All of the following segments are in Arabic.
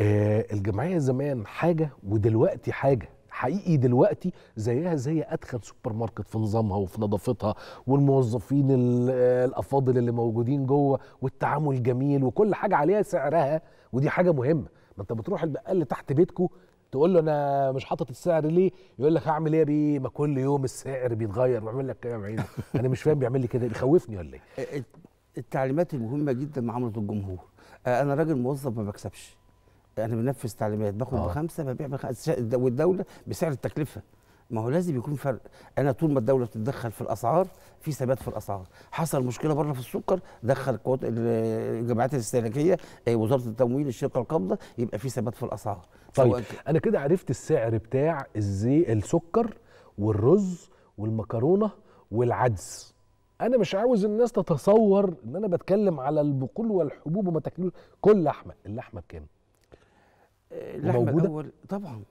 آه، الجمعيه زمان حاجه ودلوقتي حاجه حقيقي دلوقتي زيها زي ادخل سوبر ماركت في نظامها وفي نظافتها والموظفين الافاضل اللي موجودين جوه والتعامل الجميل وكل حاجه عليها سعرها ودي حاجه مهمه ما انت بتروح البقال اللي تحت بيتكو تقول له انا مش حاطط السعر ليه يقول لك هعمل ايه بيه ما كل يوم السعر بيتغير ويعمل لك كلام إيه عينه انا مش فاهم بيعمل لي كده بيخوفني ولا ايه التعليمات المهمه جدا مع عملة الجمهور آه، انا راجل موظف ما بكسبش انا بنفذ تعليمات باخد آه. بخمسه ببيع بخمسه والدوله بسعر التكلفه ما هو لازم يكون فرق انا طول ما الدوله بتتدخل في الاسعار في ثبات في الاسعار حصل مشكله بره في السكر دخل الجمعيات الاستهلاكيه آه، وزاره التمويل الشركه القابضه يبقى في ثبات في الاسعار طيب, طيب. انا كده عرفت السعر بتاع الزي السكر والرز والمكرونه والعدس انا مش عاوز الناس تتصور ان انا بتكلم على البقول والحبوب وما تاكلوش كل لحمه اللحمه بكام اللحمه موجودة؟ الاول طبعا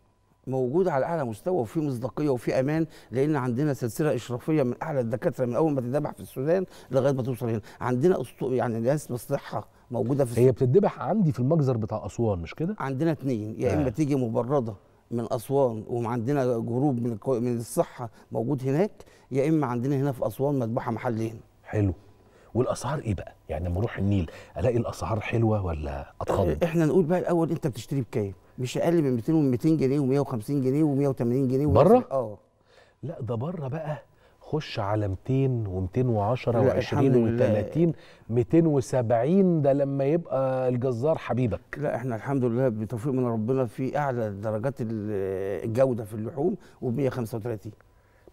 موجوده على اعلى مستوى وفي مصداقيه وفي امان لان عندنا سلسله اشرافيه من اعلى الدكاتره من اول ما تذبح في السودان لغايه ما توصل هنا عندنا أسطو... يعني ناس بصحة موجوده في هي بتذبح عندي في المجزر بتاع اسوان مش كده عندنا اتنين يا اما آه. تيجي مبرده من اسوان وعندنا جروب من الصحه موجود هناك يا اما عندنا هنا في اسوان مذبوحه محلين حلو والاسعار ايه بقى يعني لما اروح النيل الاقي الاسعار حلوه ولا اتخض إيه، احنا نقول بقى الاول انت بتشتري بكام مش اقل من 200 و200 جنيه و150 جنيه و180 جنيه بره اه لا ده بره بقى خش على 200 و210 و20 و30 270 ده لما يبقى الجزار حبيبك لا احنا الحمد لله بتوفيق من ربنا في اعلى درجات الجوده في اللحوم و135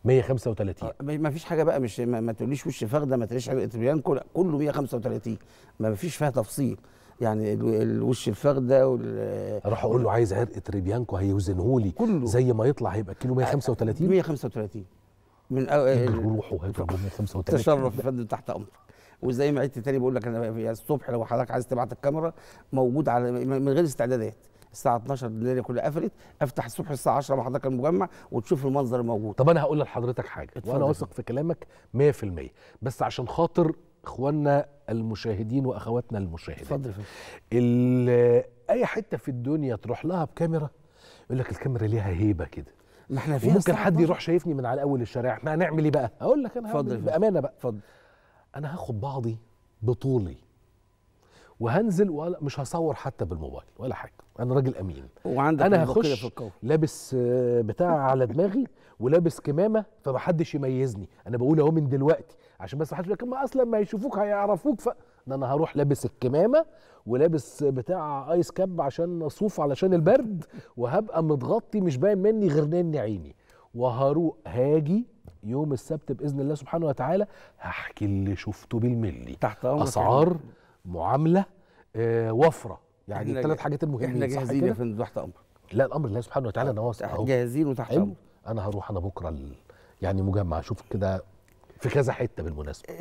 135 آه، ما فيش حاجه بقى مش ما, ما تقوليش وش فخده ما تقوليش حاجه لا كله 135 ما فيش فيها تفصيل يعني الوش الفخده وال اروح اقول له عايز عرق تريبيانكو هيوزنه لي كله زي ما يطلع هيبقى كيلو 135 135 من أو... روحه هيضرب 135 تشرف فندم تحت امرك وزي ما عدت تاني بقول لك انا الصبح لو حضرتك عايز تبعت الكاميرا موجود على من غير استعدادات الساعه 12 الدنيا كلها قفلت افتح الصبح الساعه 10 مع حضرتك المجمع وتشوف المنظر الموجود طب انا هقول لحضرتك حاجه اتفضل. وانا واثق في كلامك 100% بس عشان خاطر اخواننا المشاهدين واخواتنا المشاهدين اتفضل اي حته في الدنيا تروح لها بكاميرا يقول لك الكاميرا ليها هيبه كده ما احنا في ممكن حد يروح شايفني من على اول الشارع احنا هنعمل ايه بقى؟ هقول لك انا إيه؟ بامانه بقى اتفضل انا هاخد بعضي بطولي وهنزل ولا مش هصور حتى بالموبايل ولا حاجه انا راجل امين وعندك انا هخش لابس آه، بتاع على دماغي ولابس كمامه فمحدش يميزني انا بقول اهو من دلوقتي عشان بس محدش لكن ما اصلا ما يشوفوك هيعرفوك ف ده انا هروح لابس الكمامه ولابس بتاع ايس كاب عشان اصوف علشان البرد وهبقى متغطي مش باين مني غير نني عيني وهروق هاجي يوم السبت باذن الله سبحانه وتعالى هحكي اللي شفته بالملي تحت اسعار معامله آه، وفره يعني الثلاث حاجات المهمين احنا جاهزين يا فندم تحت امرك لا الامر لله سبحانه وتعالى واثق احنا جاهزين وتحت امرك انا هروح انا بكره يعني مجمع اشوف كده في كذا حته بالمناسبه إيه،